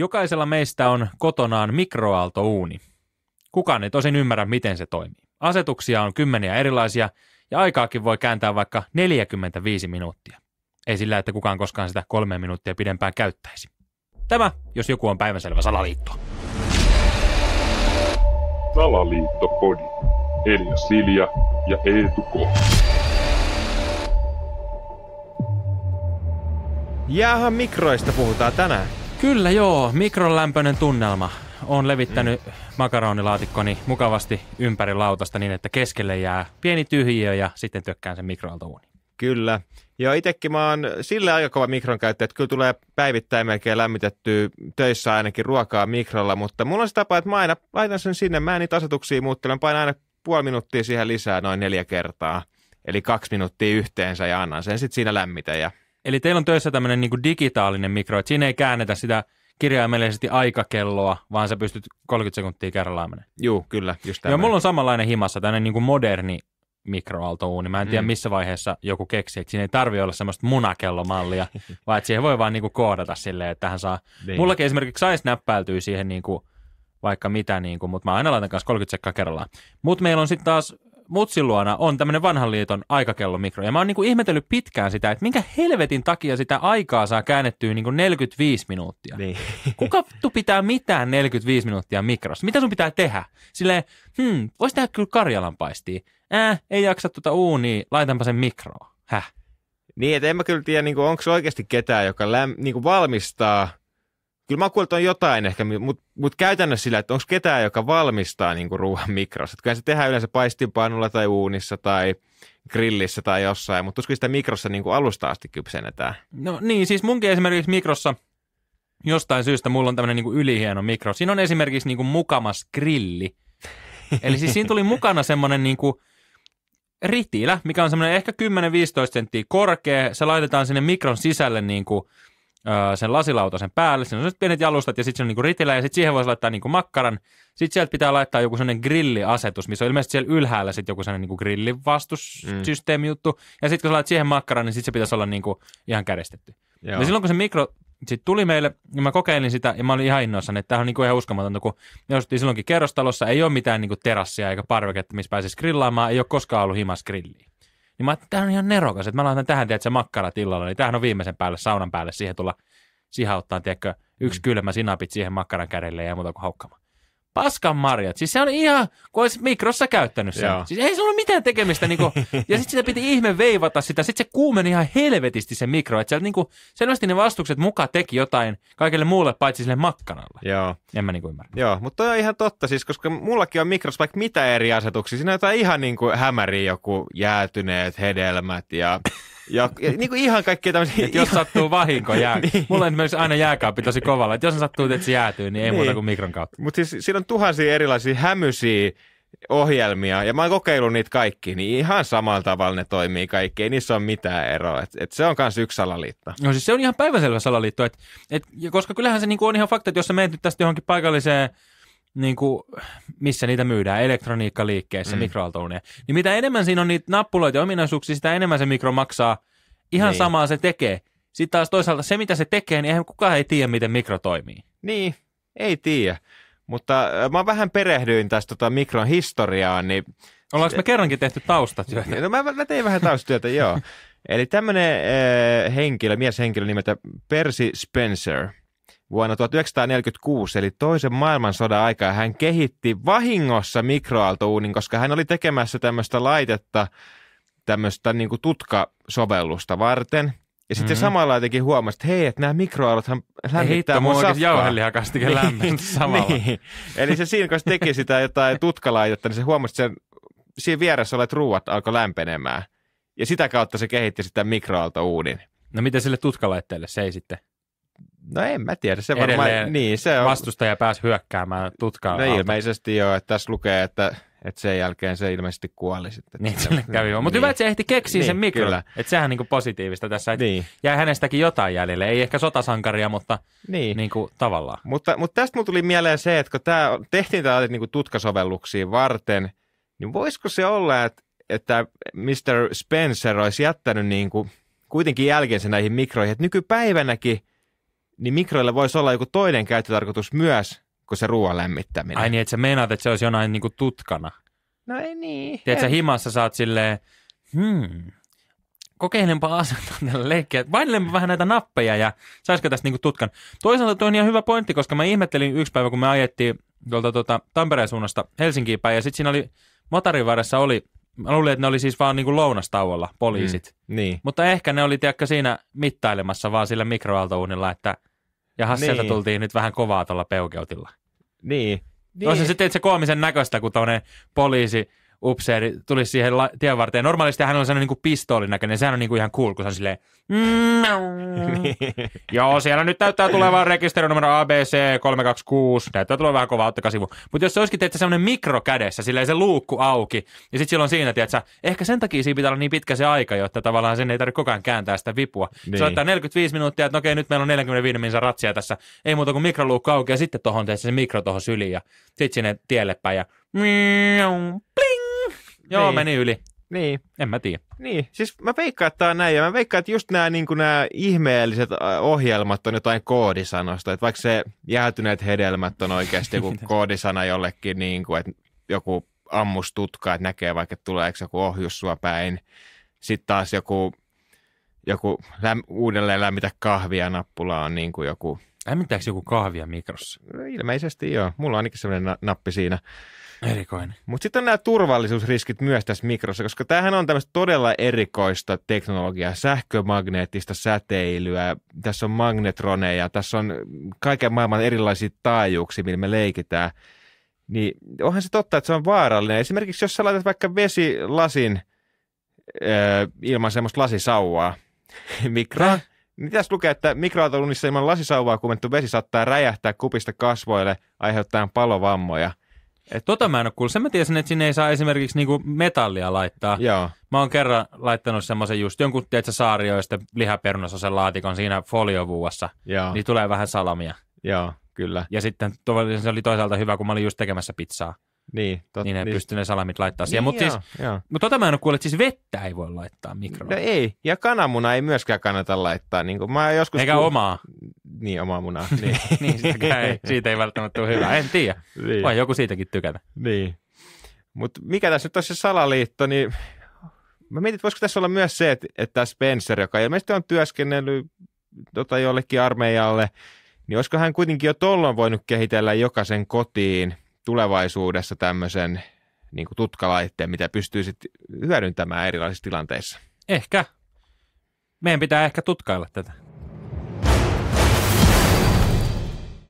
Jokaisella meistä on kotonaan mikroaaltouuni. Kukaan ei tosin ymmärrä, miten se toimii. Asetuksia on kymmeniä erilaisia ja aikaakin voi kääntää vaikka 45 minuuttia. Ei sillä, että kukaan koskaan sitä kolme minuuttia pidempään käyttäisi. Tämä, jos joku on päivänselvä salaliitto. Salaliittopodi. Elia Silja ja Eetu K. Jaahan mikroista puhutaan tänään. Kyllä joo, mikrolämpöinen tunnelma. on levittänyt mm. makaronilaatikkoni mukavasti ympäri lautasta niin, että keskelle jää pieni tyhjiö ja sitten tökkään sen uuni. Kyllä. Joo, itsekin mä oon sille aika kova mikron käyttäjä, että kyllä tulee päivittäin melkein lämmitetty töissä ainakin ruokaa mikrolla, mutta mulla on se tapa, että mä aina laitan sen sinne, mä en niitä asetuksia muuttelen, painan aina puoli minuuttia siihen lisää noin neljä kertaa, eli kaksi minuuttia yhteensä ja annan sen sitten siinä lämmitä ja Eli teillä on töissä tämmöinen niin digitaalinen mikro, että siinä ei käännetä sitä kirjaimellisesti aikakelloa, vaan sä pystyt 30 sekuntia kerrallaan menemään. Joo, kyllä, just Ja mulla on samanlainen himassa, tämmöinen niin moderni mikroaaltouuni. Mä en tiedä, mm. missä vaiheessa joku keksi, että siinä ei tarvi olla semmoista munakellomallia, vaan että siihen voi vaan niinku koodata silleen, että hän saa. Niin. Mullakin esimerkiksi saisi näppäiltyä siihen niinku, vaikka mitä, niinku, mutta mä aina laitan kanssa 30 sekkaa kerrallaan. Mutta meillä on sitten taas mutsin luona on tämmöinen vanhan liiton aikakellomikro. Ja mä oon niinku ihmetellyt pitkään sitä, että minkä helvetin takia sitä aikaa saa käännettyä niinku 45 minuuttia. Niin. Kuka tu pitää mitään 45 minuuttia mikrossa? Mitä sun pitää tehdä? Silleen, hmm, vois tehdä kyllä Karjalan paistia. Äh, ei jaksa tuota uunia, laitanpa sen mikroon. Häh? Niin, että en mä kyllä tiedä, niinku, onko oikeasti ketään, joka läm, niin valmistaa kyllä mä kuullut on jotain ehkä, mutta mut käytännössä sillä, että onko ketään, joka valmistaa niinku ruoan mikrossa. kyllä se tehdään yleensä paistinpannulla tai uunissa tai grillissä tai jossain, mutta tuskin sitä mikrossa niinku alusta asti kypsennetään. No niin, siis munkin esimerkiksi mikrossa jostain syystä mulla on tämmöinen niinku ylihieno mikro. Siinä on esimerkiksi niinku mukamas grilli. Eli siis siinä tuli mukana semmoinen niinku ritilä, mikä on semmoinen ehkä 10-15 senttiä korkea. Se laitetaan sinne mikron sisälle niinku – sen lasilauta päälle. Siinä on pienet jalustat ja sitten se on niinku ritilä ja sitten siihen voisi laittaa niinku makkaran. Sitten sieltä pitää laittaa joku sellainen grilliasetus, missä on ilmeisesti siellä ylhäällä sitten joku sellainen niinku grillivastussysteemi mm. juttu. Ja sitten kun sä laitat siihen makkaran, niin sitten se pitäisi olla niinku ihan kärjestetty. Joo. Ja silloin kun se mikro sitten tuli meille, ja niin mä kokeilin sitä, ja mä olin ihan innoissani, että tämä on niinku ihan uskomatonta, kun me asuttiin silloinkin kerrostalossa, ei ole mitään niinku terassia eikä parveketta, missä pääsisi grillaamaan, ei ole koskaan ollut himas grilliä. Niin mä ajattelin, on ihan nerokas, että mä laitan tähän, tiedätkö, makkarat illalla, niin tämähän on viimeisen päälle, saunan päälle, siihen tulla sihauttaa, tiedätkö, yksi mm. kylmä sinapit siihen makkaran kädelle ja muuta kuin haukkaamaan. Paskan marjat. Siis se on ihan, kun olisi mikrossa käyttänyt sen. Joo. Siis ei se ollut mitään tekemistä. Niin kuin, ja sitten sitä piti ihme veivata sitä. Sitten se kuumeni ihan helvetisti se mikro. Että niin kuin, selvästi ne vastukset muka teki jotain kaikille muulle paitsi sille makkanalle. Joo. En mä niin kuin ymmärrä. Joo, mutta toi on ihan totta. Siis, koska mullakin on mikros vaikka mitä eri asetuksia. Siinä on jotain ihan niin kuin hämäriä joku jäätyneet hedelmät ja Ja, ja niin kuin ihan kaikkea tämmöisiä. Että jos sattuu vahinko jää. niin. Mulla on esimerkiksi aina jääkaappi tosi kovalla. Että jos se sattuu, että se jäätyy, niin ei niin. muuta kuin mikron kautta. Mutta siis siinä on tuhansia erilaisia hämysiä ohjelmia, ja mä oon kokeillut niitä kaikki, niin ihan samalla tavalla ne toimii kaikki, ei niissä ole mitään eroa. Et, et se on myös yksi salaliitto. No siis se on ihan päivänselvä salaliitto, et, et, koska kyllähän se niinku on ihan fakta, että jos sä menet nyt tästä johonkin paikalliseen niin kuin, missä niitä myydään, elektroniikkaliikkeessä, mm. mikroaaltouneja, niin mitä enemmän siinä on niitä nappuloita ja ominaisuuksia, sitä enemmän se mikro maksaa. Ihan niin. samaa se tekee. Sitten taas toisaalta se, mitä se tekee, niin eihän kukaan ei tiedä, miten mikro toimii. Niin, ei tiedä. Mutta äh, mä vähän perehdyin tästä tota mikron historiaan, niin... Ollaanko me kerrankin tehty taustatyötä? No mä, mä tein vähän taustatyötä, joo. Eli tämmöinen äh, henkilö, mieshenkilö nimeltä Percy Spencer – Vuonna 1946, eli toisen maailmansodan aikaa, hän kehitti vahingossa mikroaaltouunin, koska hän oli tekemässä tämmöistä laitetta, tämmöistä niin kuin tutkasovellusta varten. Ja sitten mm-hmm. samalla jotenkin huomasi, että hei, että nämä mikroaalothan lämmittää mun siis safkaa. jauhelihakastike niin, lämmin samalla. niin. Eli se siinä, kun se teki sitä jotain tutkalaitetta, niin se huomasi, että sen, siinä vieressä olet ruuat alkoi lämpenemään. Ja sitä kautta se kehitti sitä mikroaaltouunin. No miten sille tutkalaitteelle se ei sitten No en mä tiedä, se Edelleen varmaan... Niin, se on... Vastustaja pääsi hyökkäämään tutkaan. No ilmeisesti joo, että tässä lukee, että, että sen jälkeen se ilmeisesti kuoli sitten. Niin, sille kävi. Mutta niin. hyvä, että se ehti keksiä niin, sen mikro. Kyllä. Että sehän on niin positiivista tässä, että niin. jää hänestäkin jotain jäljelle. Ei ehkä sotasankaria, mutta niin. Niin kuin, tavallaan. Mutta, mutta tästä mun tuli mieleen se, että kun tämä, tehtiin tätä niin tutkasovelluksiin varten, niin voisiko se olla, että, että Mr. Spencer olisi jättänyt niin kuin, kuitenkin jälkensä näihin mikroihin, että nykypäivänäkin – niin mikroille voisi olla joku toinen käyttötarkoitus myös kuin se ruoan lämmittäminen. Ai niin, että sä meinaat, että se olisi jonain niin kuin tutkana. No ei niin. Tiedät, sä himassa saat silleen, hmm, kokeilenpa asentaa tällä leikkiä. Vainelenpa vähän näitä nappeja ja saisiko tästä niinku tutkan. Toisaalta tuo on ihan hyvä pointti, koska mä ihmettelin yksi päivä, kun me ajettiin tuolta tuota, Tampereen suunnasta Helsinkiin päin. Ja sitten siinä oli, varressa oli, mä luulin, että ne oli siis vaan niinku lounastauolla, poliisit. Mm, niin. Mutta ehkä ne oli tiedäkö siinä mittailemassa vaan sillä mikroaaltouunilla, että – ja sieltä niin. tultiin nyt vähän kovaa tuolla peukeutilla. Niin. Niin. Toisaalta se teit se koomisen näköistä, kun tuonne poliisi upseeri tuli siihen la- tien varteen. Normaalisti hän on sellainen niin kuin pistoolin näköinen. Niin sehän on niin kuin ihan cool, kun se on silleen... Joo, siellä nyt näyttää tulevan rekisterinumero ABC326. Näyttää tulevan vähän kovaa, ottakaa sivu. Mutta jos se olisikin teitä sellainen mikro kädessä, silleen se luukku auki, ja sitten silloin siinä, että ehkä sen takia siinä pitää olla niin pitkä se aika, jotta tavallaan sen ei tarvitse koko ajan kääntää sitä vipua. Niin. Se ottaa 45 minuuttia, että okei, nyt meillä on 45 minuutin ratsia tässä. Ei muuta kuin mikroluukku auki, ja sitten tuohon teet se mikro tuohon syliin, ja sitten sinne tielle päin, ja... Joo, niin. meni yli. Niin. En mä tiedä. Niin, siis mä veikkaan, että tämä on näin, ja mä veikkaan, että just nämä, niin nämä ihmeelliset ohjelmat on jotain koodisanosta, että vaikka se jäätyneet hedelmät on oikeasti joku koodisana jollekin, niin kuin, että joku ammustutka, että näkee vaikka, että tuleeko joku ohjus sua päin, sitten taas joku, joku läm, uudelleen lämmitä kahvia nappula on niin kuin joku Lämmittääkö joku kahvia mikrossa? No, ilmeisesti joo. Mulla on ainakin sellainen na- nappi siinä. Erikoinen. Mutta sitten on nämä turvallisuusriskit myös tässä mikrossa, koska tämähän on tämmöistä todella erikoista teknologiaa, sähkömagneettista säteilyä, tässä on magnetroneja, tässä on kaiken maailman erilaisia taajuuksia, millä me leikitään. Niin onhan se totta, että se on vaarallinen. Esimerkiksi jos sä laitat vaikka vesilasin öö, ilman semmoista lasisauvaa mikroon, niin Mitäs lukee, että mikroaaltouunissa ilman lasisauvaa kuumentu vesi saattaa räjähtää kupista kasvoille, aiheuttaen palovammoja. Et... Tota mä en ole kuullut. Sen mä tiesin, että sinne ei saa esimerkiksi niinku metallia laittaa. Joo. Mä oon kerran laittanut semmoisen just jonkun, tiedätkö, saarioista lihaperunasosen laatikon siinä foliovuuassa. Joo. Niin tulee vähän salamia. Joo, kyllä. Ja sitten se oli toisaalta hyvä, kun mä olin just tekemässä pizzaa. Niin, totta. niin ne niin. pystyy ne salamit laittaa siihen. Niin, Mutta siis, mut tota mä en ole kuullut, että siis vettä ei voi laittaa mikroon. No ei, ja kananmuna ei myöskään kannata laittaa. Niin mä joskus Eikä kuul... omaa. Niin, omaa munaa. niin, niin sitä ei, siitä ei välttämättä ole hyvä. En tiedä. Niin. Vai joku siitäkin tykätä. Niin. Mutta mikä tässä nyt on se salaliitto, niin mä mietin, että voisiko tässä olla myös se, että, että Spencer, joka ilmeisesti on työskennellyt tota, jollekin armeijalle, niin olisiko hän kuitenkin jo tuolloin voinut kehitellä jokaisen kotiin – tulevaisuudessa tämmöisen niin kuin tutkalaitteen, mitä pystyy sitten hyödyntämään erilaisissa tilanteissa? Ehkä. Meidän pitää ehkä tutkailla tätä.